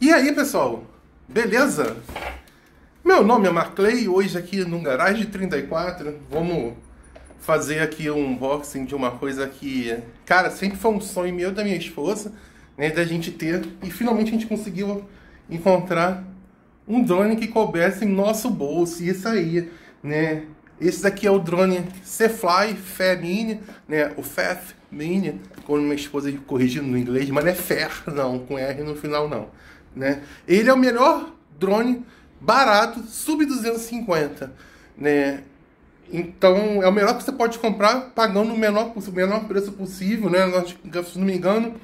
E aí, pessoal? Beleza? Meu nome é Marclay, hoje aqui no Garage 34, vamos fazer aqui um unboxing de uma coisa que, cara, sempre foi um sonho meu da minha esposa, né, da gente ter, e finalmente a gente conseguiu encontrar um drone que coubesse em nosso bolso, e isso aí, né? Esse daqui é o drone C-Fly Fair Mini, né? O FEF Mini, como minha esposa corrigindo no inglês, mas não é Fair não, com R no final não. Né? Ele é o melhor drone barato, sub 250. Né? Então é o melhor que você pode comprar pagando o menor, o menor preço possível. Né? Nós, se não me engano,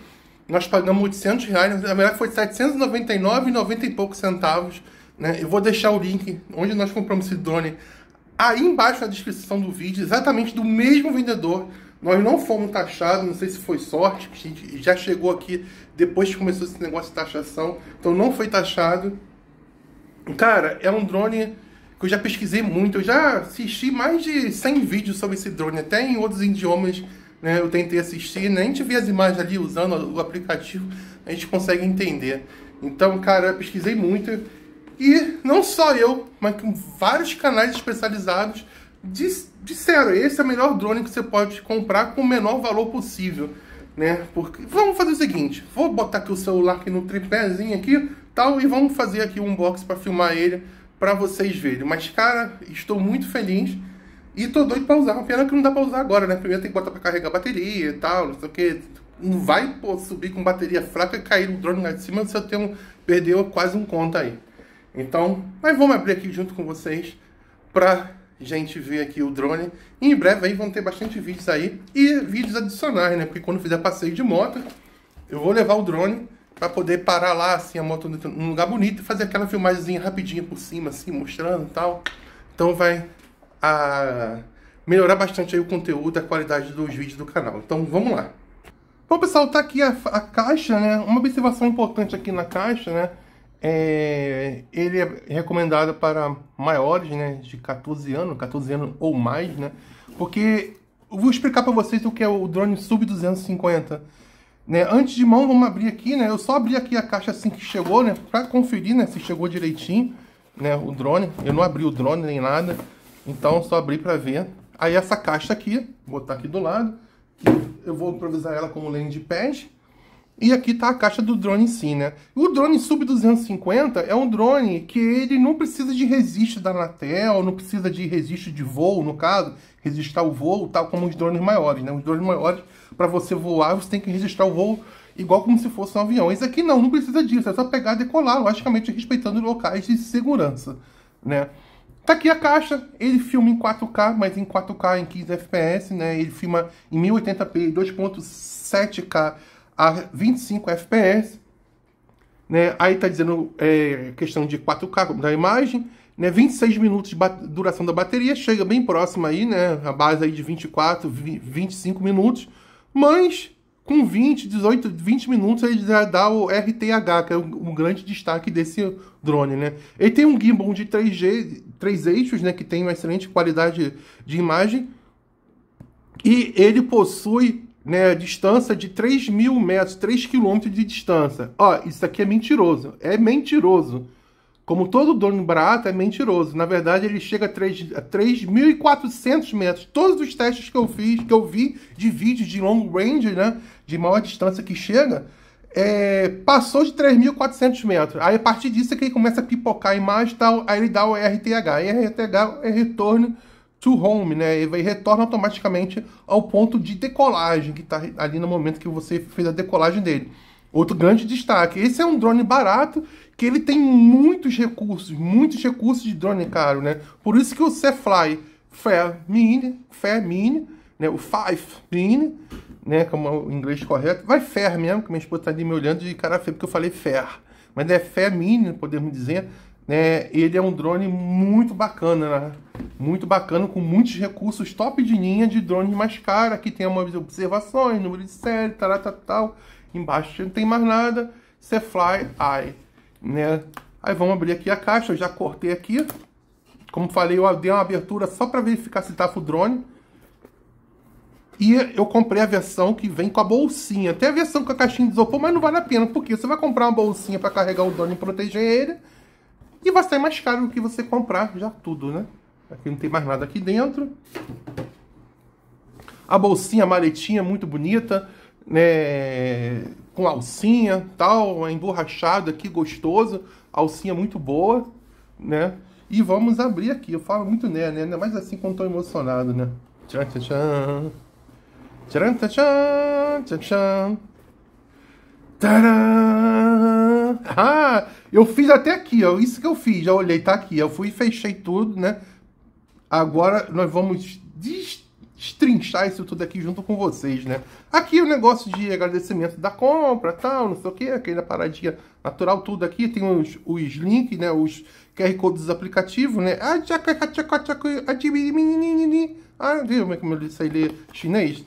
nós pagamos 800 reais, a melhor foi 799,90 e poucos centavos. Né? Eu vou deixar o link onde nós compramos esse drone aí embaixo na descrição do vídeo, exatamente do mesmo vendedor nós não fomos taxados, não sei se foi sorte, que a gente já chegou aqui depois que começou esse negócio de taxação, então não foi taxado. Cara, é um drone que eu já pesquisei muito, eu já assisti mais de 100 vídeos sobre esse drone, até em outros idiomas né, eu tentei assistir, né, a gente vê as imagens ali usando o aplicativo, a gente consegue entender. Então, cara, eu pesquisei muito e não só eu, mas com vários canais especializados disseram, esse é o melhor drone que você pode comprar com o menor valor possível, né? Porque vamos fazer o seguinte, vou botar aqui o celular aqui no tripézinho aqui, tal, e vamos fazer aqui um box para filmar ele para vocês verem. Mas cara, estou muito feliz e tô doido para usar, pena que não dá para usar agora, né? Primeiro tem que botar para carregar bateria e tal, não sei o que. Não vai pô, subir com bateria fraca e cair o drone lá de cima, se eu tenho perdeu quase um conto aí. Então, mas vamos abrir aqui junto com vocês para gente vê aqui o drone. E em breve aí vão ter bastante vídeos aí e vídeos adicionais, né? Porque quando fizer passeio de moto, eu vou levar o drone para poder parar lá, assim, a moto num lugar bonito e fazer aquela filmagem rapidinha por cima, assim, mostrando e tal. Então vai a ah, melhorar bastante aí o conteúdo, a qualidade dos vídeos do canal. Então vamos lá. Bom pessoal, tá aqui a, a caixa, né? Uma observação importante aqui na caixa, né? É, ele é recomendado para maiores, né, de 14 anos, 14 anos ou mais, né, porque eu vou explicar para vocês o que é o drone Sub 250. Né, antes de mão, vamos abrir aqui, né, eu só abri aqui a caixa assim que chegou, né, para conferir, né, se chegou direitinho, né, o drone. Eu não abri o drone nem nada, então só abri para ver. Aí essa caixa aqui, vou botar aqui do lado, eu vou improvisar ela como landing pad, e aqui está a caixa do drone em si, né? O drone Sub-250 é um drone que ele não precisa de registro da Anatel, não precisa de registro de voo, no caso, registrar o voo, tal como os drones maiores, né? Os drones maiores, para você voar, você tem que registrar o voo igual como se fosse um avião. Esse aqui não, não precisa disso, é só pegar e decolar, logicamente respeitando locais de segurança, né? Tá aqui a caixa, ele filma em 4K, mas em 4K em 15 FPS, né? Ele filma em 1080p e 2.7K a 25 fps. Né? Aí está dizendo é, questão de 4K da imagem, né? 26 minutos de duração da bateria, chega bem próximo aí, né? A base aí de 24, 25 minutos, mas com 20, 18, 20 minutos ele já dá o RTH, que é o, grande destaque desse drone, né? Ele tem um gimbal de 3G, 3 eixos, né, que tem uma excelente qualidade de imagem, e ele possui né, distância de 3 mil metros, 3 quilômetros de distância. Ó, isso aqui é mentiroso. É mentiroso. Como todo dono barato, é mentiroso. Na verdade, ele chega a 3.400 metros. Todos os testes que eu fiz, que eu vi de vídeo de long range, né, de maior distância que chega, é, passou de 3.400 metros. Aí, a partir disso, é que ele começa a pipocar a imagem tal. Aí ele dá o RTH. E RTH é retorno to home, né? Ele retorna automaticamente ao ponto de decolagem, que está ali no momento que você fez a decolagem dele. Outro grande destaque. Esse é um drone barato que ele tem muitos recursos, muitos recursos de drone caro, né? Por isso que o Cefly Fair Mini, Fair Mini, né? O Five Mini, né? Como é o inglês correto, vai Fair né? mesmo, que minha esposa tá ali me olhando de cara feia porque eu falei Fair, mas é Fair Mini, podemos dizer, né? ele é um drone muito bacana, né? muito bacana, com muitos recursos top de linha de drones mais caro Aqui tem algumas observações, número de série, tal, tal, tal. Embaixo não tem mais nada. Cfly Eye, né? Aí vamos abrir aqui a caixa, eu já cortei aqui. Como falei, eu dei uma abertura só para verificar se tava o drone. E eu comprei a versão que vem com a bolsinha. Tem a versão com a caixinha de isopor, mas não vale a pena, porque você vai comprar uma bolsinha para carregar o drone e proteger ele e vai sair mais caro do que você comprar já tudo, né? Aqui não tem mais nada aqui dentro. A bolsinha, a maletinha, é muito bonita. Né? Com alcinha, tal, é emborrachado aqui, gostoso. Alcinha é muito boa, né? E vamos abrir aqui. Eu falo muito né, né? Ainda mais assim quando tô emocionado, né? Tchan, tchan, tchan. Tcharam, tchan, tchan. Tcharam! Ah, ah, eu fiz até aqui, ó. Isso que eu fiz, já olhei, tá aqui. Eu fui e fechei tudo, né? Agora nós vamos destrinchar isso tudo aqui junto com vocês, né? Aqui o negócio de agradecimento da compra, tal, não sei o que, aquela paradinha natural, tudo aqui. Tem os, os links, né? Os QR Code dos aplicativos, né? Ah, ah, viu como é que eu sei ler chinês?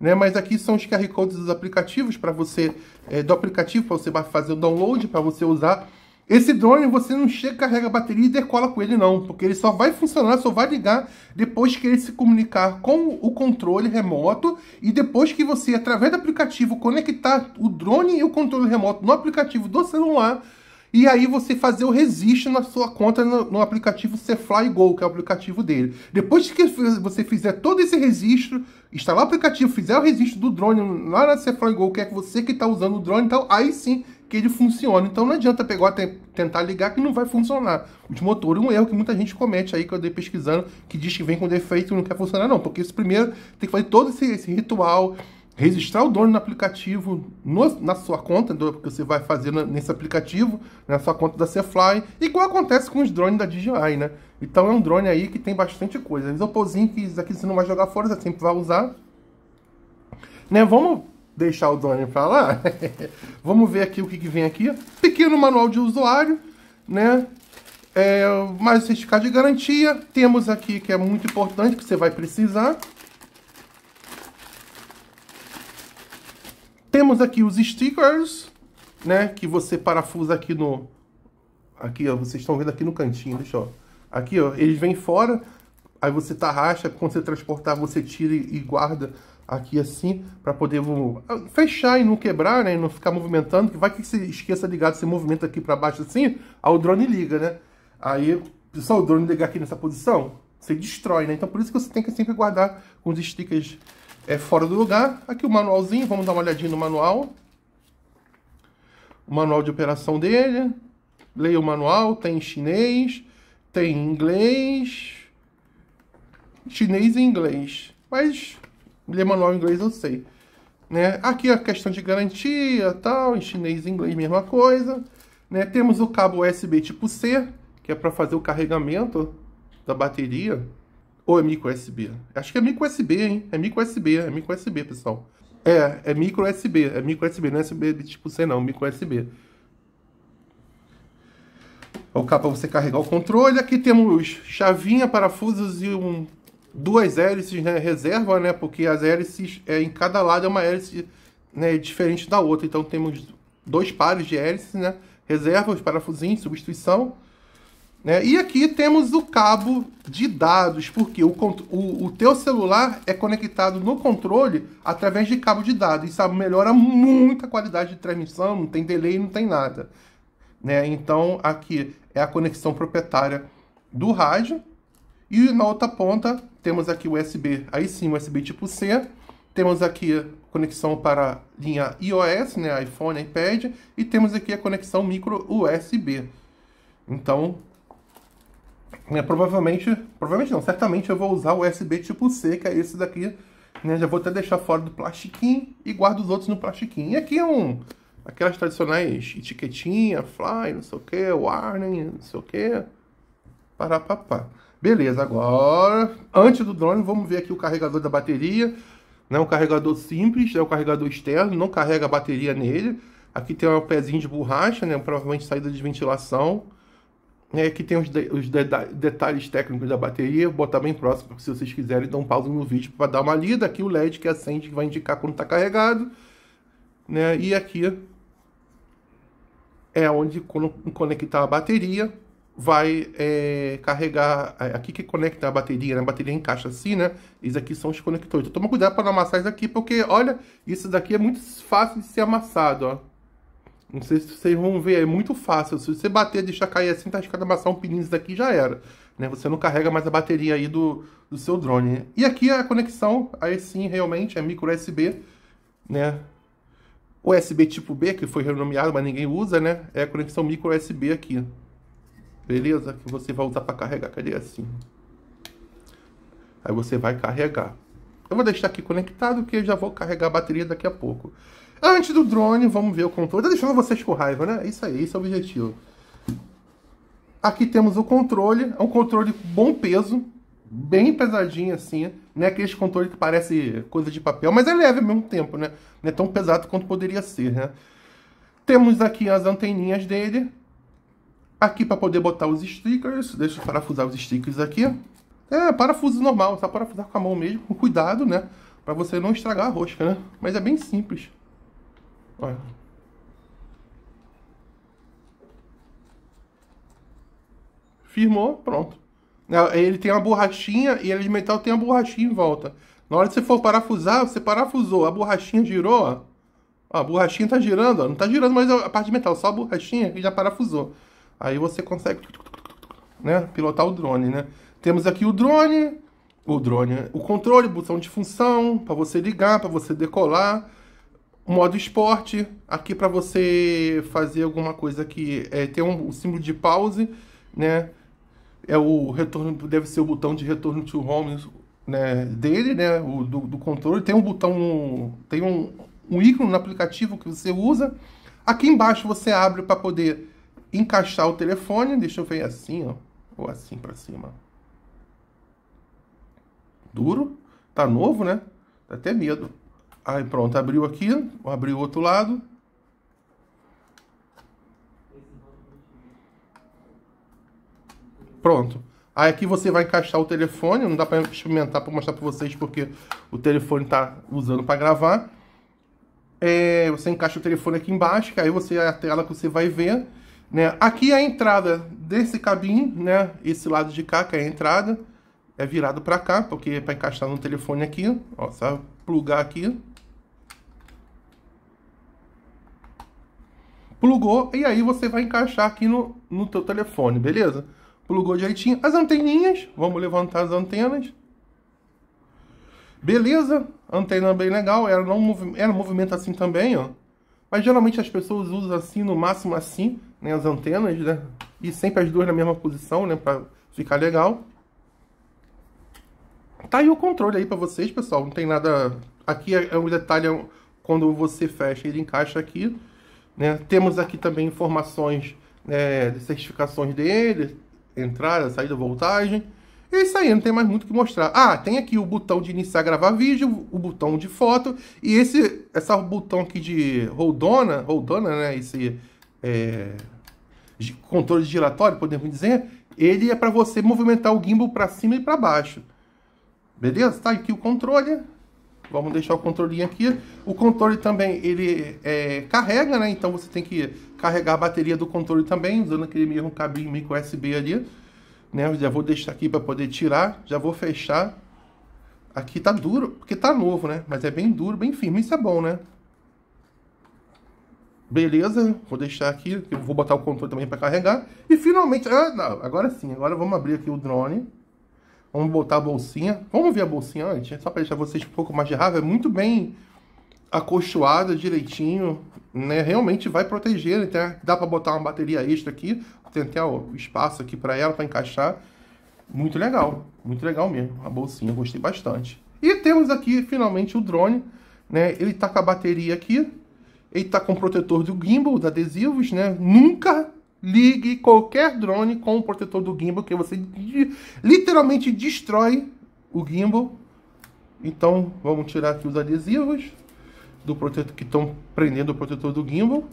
Né? Mas aqui são os QR codes dos aplicativos para você é, do aplicativo para você fazer o download para você usar. Esse drone você não chega, carrega a bateria e decola com ele não, porque ele só vai funcionar, só vai ligar depois que ele se comunicar com o controle remoto e depois que você, através do aplicativo, conectar o drone e o controle remoto no aplicativo do celular e aí você fazer o registro na sua conta no, no aplicativo Cfly Go, que é o aplicativo dele. Depois que você fizer todo esse registro, instalar o aplicativo, fizer o registro do drone lá na quer que é você que está usando o drone e então, tal, aí sim que ele funciona. Então não adianta pegar, tentar ligar que não vai funcionar. Os motores, um erro que muita gente comete aí, que eu dei pesquisando, que diz que vem com defeito e não quer funcionar, não. Porque isso primeiro tem que fazer todo esse, esse ritual, registrar o dono no aplicativo, no, na sua conta, do que você vai fazer nesse aplicativo, na sua conta da Cfly, igual acontece com os drones da DJI, né? Então é um drone aí que tem bastante coisa. Isoporzinho que isso aqui você não vai jogar fora, você sempre vai usar. Né, vamos deixar o drone para lá? vamos ver aqui o que, que vem aqui. Pequeno manual de usuário, né? É, mais certificado de garantia. Temos aqui que é muito importante, que você vai precisar. Temos aqui os stickers, né? Que você parafusa aqui no... Aqui, ó, vocês estão vendo aqui no cantinho, deixa eu... Aqui, ó, eles vêm fora, aí você tarraxa, quando você transportar, você tira e guarda aqui assim, para poder ah, fechar e não quebrar, né? E não ficar movimentando, que vai que você esqueça ligado, você movimenta aqui para baixo assim, aí o drone liga, né? Aí, só o drone ligar aqui nessa posição, você destrói, né? Então por isso que você tem que sempre guardar com os stickers é fora do lugar. Aqui o manualzinho, vamos dar uma olhadinha no manual. O manual de operação dele. Leia o manual, tem chinês, tem inglês, chinês e inglês. Mas ler manual em inglês eu sei. Né? Aqui a questão de garantia, tal, em chinês e inglês mesma coisa. Né? Temos o cabo USB tipo C, que é para fazer o carregamento da bateria. Ou é micro USB? Acho que é micro USB, hein? É micro USB, é micro USB, pessoal. É, é micro USB, é micro USB, não é USB tipo C não, micro USB. O cabo para você carregar o controle. Aqui temos chavinha, parafusos e um, duas hélices, né? Reserva, né? Porque as hélices, é, em cada lado é uma hélice né, diferente da outra. Então temos dois pares de hélices, né? Reserva, os parafusinhos, substituição. Né? E aqui temos o cabo de dados, porque o, o, o teu celular é conectado no controle através de cabo de dados. Isso melhora muito a qualidade de transmissão, não tem delay, não tem nada. Né? Então aqui é a conexão proprietária do rádio. E na outra ponta temos aqui o USB, aí sim, USB tipo C. Temos aqui conexão para linha iOS, né, iPhone, iPad, e temos aqui a conexão micro USB. Então, né, provavelmente, provavelmente não, certamente eu vou usar o USB tipo C, que é esse daqui, né, já vou até deixar fora do plastiquinho e guardo os outros no plastiquinho. E aqui é um, aquelas tradicionais etiquetinha, fly, não sei o que, warning, não sei o que, papá. Beleza, agora, antes do drone, vamos ver aqui o carregador da bateria, né, um carregador simples, é né, o carregador externo, não carrega a bateria nele. Aqui tem um pezinho de borracha, né, provavelmente saída de ventilação, é, que tem os, de, os de, detalhes técnicos da bateria, vou botar bem próximo, se vocês quiserem, dar um pausa no vídeo para dar uma lida. Aqui o LED que acende, que vai indicar quando está carregado. Né? E aqui é onde quando conectar a bateria, vai é, carregar... É, aqui que conecta a bateria, né? a bateria encaixa assim, né? Esses aqui são os conectores. Então toma cuidado para não amassar isso aqui, porque olha, isso daqui é muito fácil de ser amassado, ó. Não sei se vocês vão ver, é muito fácil. Se você bater, deixar cair assim, tá escada amassar um pininho daqui já era. Né? Você não carrega mais a bateria aí do, do seu drone. Né? E aqui é a conexão, aí sim, realmente, é micro USB, né? USB tipo B, que foi renomeado, mas ninguém usa, né? É a conexão micro USB aqui. Beleza? Que você vai usar para carregar. Cadê assim? Aí você vai carregar. Eu vou deixar aqui conectado, que eu já vou carregar a bateria daqui a pouco. Antes do drone, vamos ver o controle. Tá deixando vocês com raiva, né? Isso aí, esse é o objetivo. Aqui temos o controle. É um controle bom peso. Bem pesadinho assim. Não é aquele controle que parece coisa de papel, mas é leve ao mesmo tempo, né? Não é tão pesado quanto poderia ser, né? Temos aqui as anteninhas dele. Aqui para poder botar os stickers. Deixa eu parafusar os stickers aqui. É, parafuso normal. Só parafusar com a mão mesmo, com cuidado, né? Para você não estragar a rosca, né? Mas é bem simples. Vai. Firmou, pronto. Ele tem uma borrachinha e ele de metal tem uma borrachinha em volta. Na hora que você for parafusar, você parafusou. A borrachinha girou, ó. ó a borrachinha tá girando, ó. Não tá girando mais a parte de metal, só a borrachinha que já parafusou. Aí você consegue né, pilotar o drone, né? Temos aqui o drone, o drone, o controle, botão de função, para você ligar, para você decolar modo esporte, aqui para você fazer alguma coisa que é, tem um, um símbolo de pause, né? É o retorno, deve ser o botão de retorno to home né, dele, né? O, do, do controle. Tem um botão, tem um, um ícone no aplicativo que você usa. Aqui embaixo você abre para poder encaixar o telefone. Deixa eu ver é assim, ó, ou é assim para cima. Duro, tá novo, né? Dá até medo. Aí pronto, abriu aqui, abriu o outro lado. Pronto. Aí aqui você vai encaixar o telefone, não dá para experimentar para mostrar para vocês porque o telefone está usando para gravar. É, você encaixa o telefone aqui embaixo, que aí você é a tela que você vai ver. Né? Aqui é a entrada desse cabinho, né? Esse lado de cá que é a entrada é virado para cá, porque é para encaixar no telefone aqui, ó, só plugar aqui. plugou e aí você vai encaixar aqui no, no teu telefone, beleza? Plugou direitinho. As anteninhas, vamos levantar as antenas. Beleza, antena bem legal, ela, não movi ela movimenta assim também, ó. Mas geralmente as pessoas usam assim, no máximo assim, né, as antenas, né? E sempre as duas na mesma posição, né, pra ficar legal. Tá aí o controle aí pra vocês, pessoal, não tem nada... Aqui é, é um detalhe, é quando você fecha, ele encaixa aqui. Né? Temos aqui também informações né, de certificações dele, entrada, saída, voltagem. É isso aí, não tem mais muito o que mostrar. Ah, tem aqui o botão de iniciar gravar vídeo, o botão de foto e esse essa botão aqui de roldona, roldona, né, esse é, controle giratório, podemos dizer, ele é para você movimentar o gimbal para cima e para baixo. Beleza? Tá aqui o controle, Vamos deixar o controle aqui. O controle também, ele é, carrega, né? Então você tem que carregar a bateria do controle também, usando aquele mesmo cabinho micro USB ali. Né? Eu já vou deixar aqui para poder tirar, já vou fechar. Aqui tá duro, porque tá novo, né? Mas é bem duro, bem firme, isso é bom, né? Beleza, vou deixar aqui, eu vou botar o controle também para carregar. E finalmente, ah, não, agora sim, agora vamos abrir aqui o drone. Vamos botar a bolsinha. Vamos ver a bolsinha antes, só para deixar vocês um pouco mais de raiva. É muito bem acolchoada direitinho, né? Realmente vai proteger, então dá para botar uma bateria extra aqui, tem até o espaço aqui para ela para encaixar. Muito legal, muito legal mesmo. A bolsinha gostei bastante. E temos aqui finalmente o drone, né? Ele tá com a bateria aqui, ele tá com o protetor do gimbal, dos adesivos, né? Nunca Ligue qualquer drone com o protetor do gimbal, que você literalmente destrói o gimbal. Então, vamos tirar aqui os adesivos do protetor que estão prendendo o protetor do gimbal.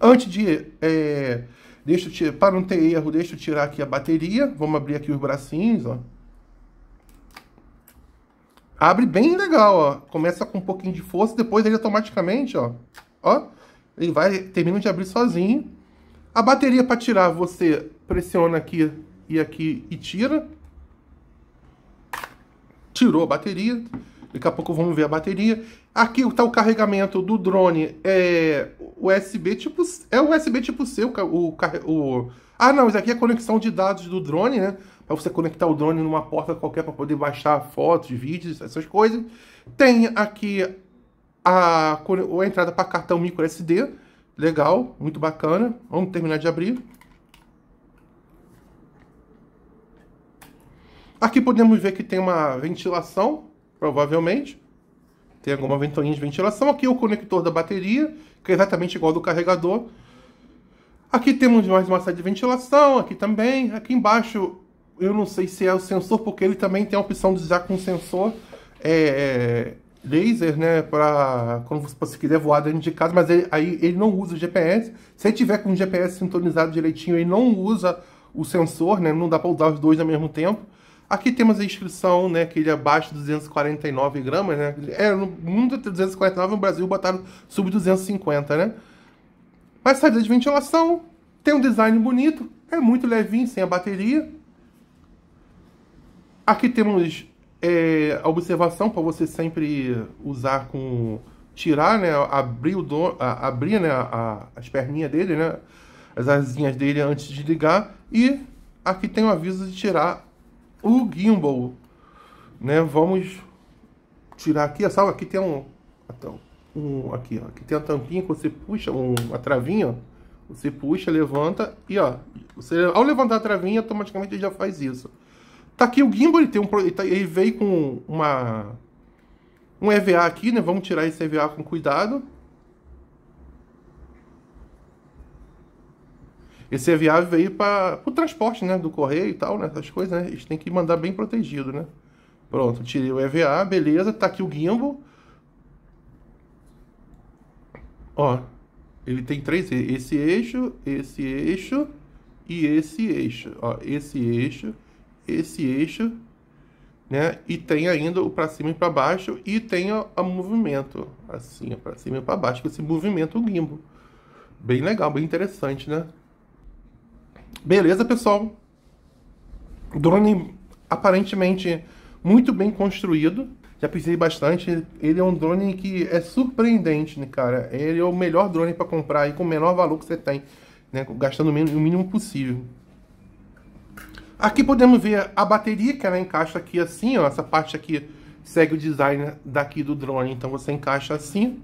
Antes de... É, deixa eu, para não ter erro, deixa eu tirar aqui a bateria. Vamos abrir aqui os bracinhos, ó. Abre bem legal, ó. Começa com um pouquinho de força, depois ele automaticamente, ó. Ó ele vai, termina de abrir sozinho. A bateria para tirar, você pressiona aqui e aqui e tira. Tirou a bateria. Daqui a pouco vamos ver a bateria. Aqui está o carregamento do drone. É USB tipo, é USB tipo C. O, o, o, ah, não, isso aqui é conexão de dados do drone, né? Para você conectar o drone numa porta qualquer para poder baixar fotos, vídeos, essas coisas. Tem aqui a, a entrada para cartão micro SD, legal, muito bacana. Vamos terminar de abrir. Aqui podemos ver que tem uma ventilação, provavelmente. Tem alguma ventoinha de ventilação. Aqui é o conector da bateria, que é exatamente igual ao do carregador. Aqui temos mais uma saída de ventilação, aqui também. Aqui embaixo, eu não sei se é o sensor, porque ele também tem a opção de usar com sensor é, é laser, né, para quando você quiser voar dentro de casa, mas ele, aí ele não usa o GPS. Se ele tiver com o GPS sintonizado direitinho, ele não usa o sensor, né, não dá para usar os dois ao mesmo tempo. Aqui temos a inscrição, né, que ele é abaixo de 249 gramas, né, é, no mundo é 249, no Brasil botaram sub 250, né. Mas saída de ventilação, tem um design bonito, é muito levinho, sem a bateria. Aqui temos é, a observação para você sempre usar com tirar, né, abrir o do, a, abrir, né, a, as perninhas dele, né, as asinhas dele antes de ligar e aqui tem o um aviso de tirar o gimbal, né? Vamos tirar aqui, sabe? Aqui tem um, um aqui, ó, aqui tem a tampinha que você puxa, um, uma travinha, você puxa, levanta e ó, você ao levantar a travinha automaticamente já faz isso. Tá aqui o gimbal, ele, tem um, ele, tá, ele veio com uma, um EVA aqui, né? Vamos tirar esse EVA com cuidado. Esse EVA veio para o transporte, né? Do correio e tal, né? Essas coisas, né? A gente tem que mandar bem protegido, né? Pronto, tirei o EVA, beleza. Tá aqui o gimbal. Ó, ele tem três, esse eixo, esse eixo e esse eixo. Ó, esse eixo esse eixo, né? E tem ainda o para cima e para baixo e tem o movimento, assim, para cima e para baixo, com esse movimento gimbo. Bem legal, bem interessante, né? Beleza, pessoal? Drone aparentemente muito bem construído. Já pensei bastante. Ele é um drone que é surpreendente, né, cara? Ele é o melhor drone para comprar e com o menor valor que você tem, né? Gastando o mínimo possível. Aqui podemos ver a bateria que ela encaixa aqui assim, ó. Essa parte aqui segue o design daqui do drone, então você encaixa assim,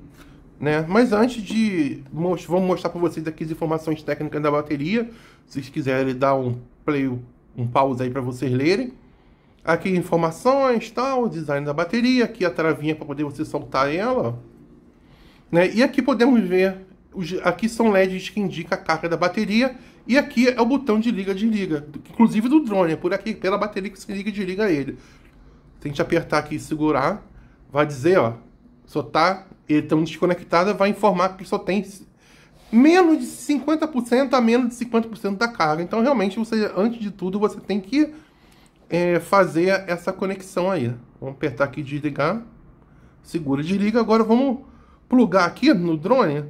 né? Mas antes de... Vou mostrar para vocês aqui as informações técnicas da bateria. Se vocês quiserem dar um play, um pause aí para vocês lerem. Aqui informações, tal, design da bateria. Aqui a travinha para poder você soltar ela, né? E aqui podemos ver... Aqui são LEDs que indicam a carga da bateria e aqui é o botão de liga de liga, inclusive do drone, é por aqui, pela bateria que você liga de liga ele. que apertar aqui e segurar, vai dizer, ó, só tá tão tá desconectada, vai informar que só tem menos de 50% a menos de 50% da carga. Então realmente você, antes de tudo, você tem que é, fazer essa conexão aí. Vamos apertar aqui de ligar, segura, desliga. Agora vamos plugar aqui no drone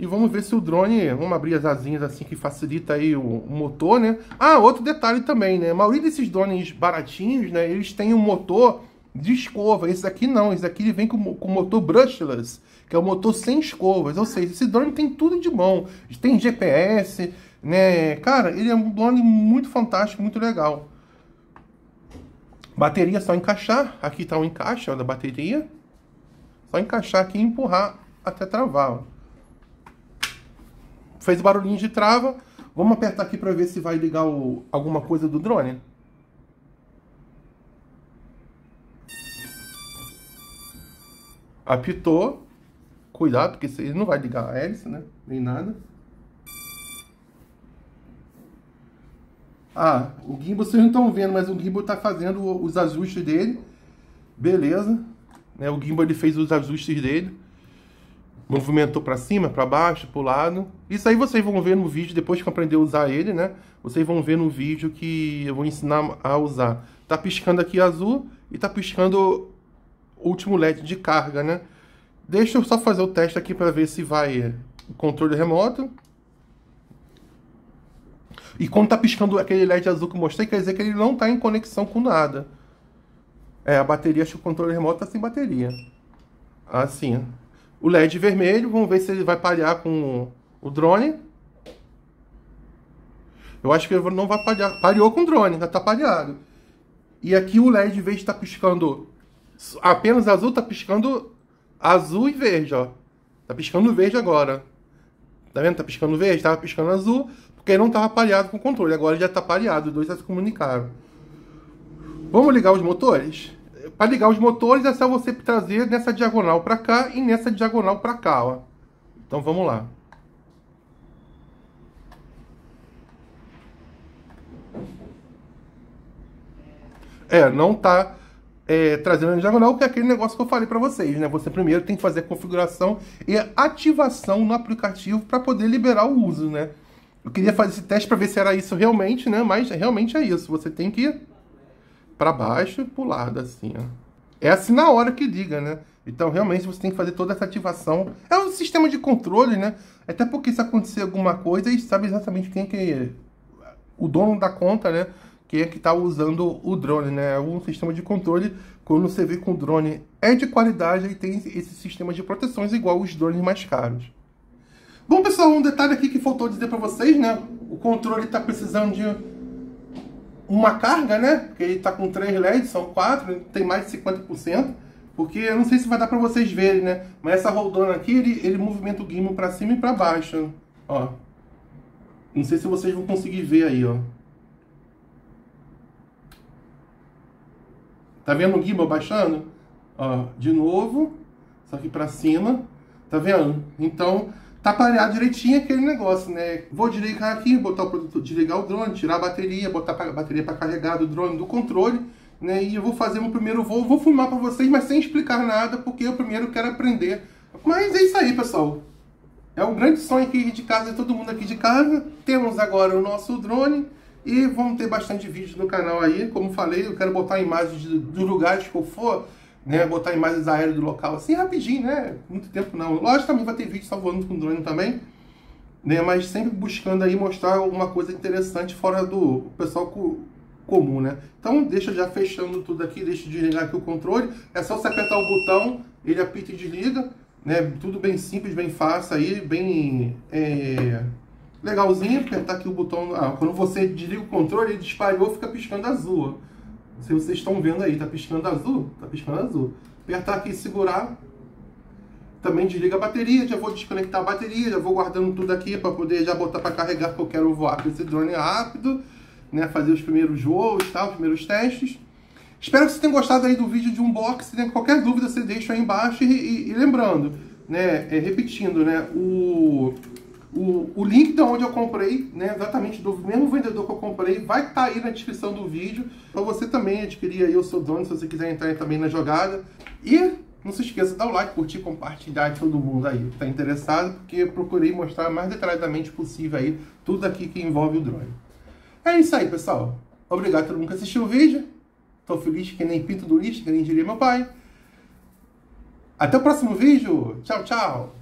e vamos ver se o drone, vamos abrir as asinhas assim que facilita aí o, o motor, né? Ah, outro detalhe também, né? A maioria desses drones baratinhos, né? Eles têm um motor de escova. Esse aqui não, esse aqui ele vem com, com motor brushless, que é o um motor sem escovas. Ou seja, esse drone tem tudo de bom. Tem GPS, né? Cara, ele é um drone muito fantástico, muito legal. Bateria só encaixar. Aqui tá o encaixe ó, da bateria. Só encaixar aqui e empurrar até travar. Ó fez barulhinho de trava. Vamos apertar aqui para ver se vai ligar o, alguma coisa do drone. Apitou. Cuidado, porque ele não vai ligar a hélice, né? Nem nada. Ah, o gimbal vocês não estão vendo, mas o gimbal está fazendo os ajustes dele. Beleza. Né, o gimbal ele fez os ajustes dele movimentou para cima, para baixo, para o lado. Isso aí vocês vão ver no vídeo, depois que aprender a usar ele, né? Vocês vão ver no vídeo que eu vou ensinar a usar. Tá piscando aqui azul e tá piscando o último LED de carga, né? Deixa eu só fazer o teste aqui para ver se vai o controle remoto. E quando tá piscando aquele LED azul que eu mostrei, quer dizer que ele não tá em conexão com nada. É, a bateria, acho que o controle remoto tá sem bateria. Assim, ó o LED vermelho. Vamos ver se ele vai parear com o drone. Eu acho que ele não vai parear. Pareou com o drone, já está pareado. E aqui o LED, em vez de tá piscando apenas azul, está piscando azul e verde, ó. Tá piscando verde agora. Tá vendo? Tá piscando verde, tava piscando azul, porque não tava pareado com o controle. Agora já tá pareado, os dois já se comunicaram. Vamos ligar os motores? Para ligar os motores é só você trazer nessa diagonal para cá e nessa diagonal para cá, ó. Então vamos lá. É, não tá é, trazendo na diagonal, que é aquele negócio que eu falei para vocês, né? Você primeiro tem que fazer a configuração e a ativação no aplicativo para poder liberar o uso, né? Eu queria fazer esse teste para ver se era isso realmente, né? Mas realmente é isso. Você tem que para baixo e lado, assim, ó. É assim na hora que liga, né? Então, realmente, você tem que fazer toda essa ativação. É um sistema de controle, né? Até porque se acontecer alguma coisa, eles sabe exatamente quem é que é. O dono da conta, né? Quem é que tá usando o drone, né? É um sistema de controle. Quando você vê que o drone é de qualidade, ele tem esse sistema de proteções igual os drones mais caros. Bom, pessoal, um detalhe aqui que faltou dizer para vocês, né? O controle está precisando de uma carga, né? Porque ele está com três LEDs, são quatro, tem mais de 50%. Porque eu não sei se vai dar para vocês verem, né? Mas essa roldona aqui, ele, ele movimenta o gimbal para cima e para baixo. Ó. Não sei se vocês vão conseguir ver aí, ó. Tá vendo o gimbal baixando? Ó, de novo. Só que para cima. Tá vendo? Então, Taparear tá direitinho aquele negócio, né? Vou desligar aqui, botar o produto, desligar o drone, tirar a bateria, botar a bateria para carregar do drone do controle, né? E eu vou fazer meu primeiro voo, vou filmar para vocês, mas sem explicar nada, porque eu primeiro quero aprender. Mas é isso aí, pessoal. É um grande sonho aqui de casa, todo mundo aqui de casa. Temos agora o nosso drone e vamos ter bastante vídeo no canal aí. Como falei, eu quero botar imagens dos lugares que eu for né? Botar imagens aéreas do local assim rapidinho, né? Muito tempo não. Lógico também vai ter vídeo voando com drone também, né? Mas sempre buscando aí mostrar alguma coisa interessante fora do pessoal co comum, né? Então deixa já fechando tudo aqui, deixa eu desligar aqui o controle. É só você apertar o botão, ele apita e desliga, né? Tudo bem simples, bem fácil aí, bem é... legalzinho. Apertar aqui o botão, ah, quando você desliga o controle, ele disparou, fica piscando azul. Se vocês estão vendo aí, tá piscando azul? Tá piscando azul. Apertar aqui e segurar. Também desliga a bateria, já vou desconectar a bateria, já vou guardando tudo aqui para poder já botar para carregar, porque eu quero voar com esse drone rápido, né? Fazer os primeiros voos, tá? os primeiros testes. Espero que vocês tenham gostado aí do vídeo de unboxing, né? Qualquer dúvida você deixa aí embaixo e, e, e lembrando, né? É, repetindo, né? O... O, o link de onde eu comprei, né, exatamente do mesmo vendedor que eu comprei, vai estar tá aí na descrição do vídeo, para você também adquirir aí o seu drone se você quiser entrar também na jogada. E não se esqueça de dar o like, curtir, compartilhar com todo mundo aí que está interessado, porque procurei mostrar mais detalhadamente possível aí tudo aqui que envolve o drone. É isso aí, pessoal. Obrigado a todo mundo que assistiu o vídeo. Estou feliz que nem pinto do lixo, que nem diria meu pai. Até o próximo vídeo. Tchau, tchau.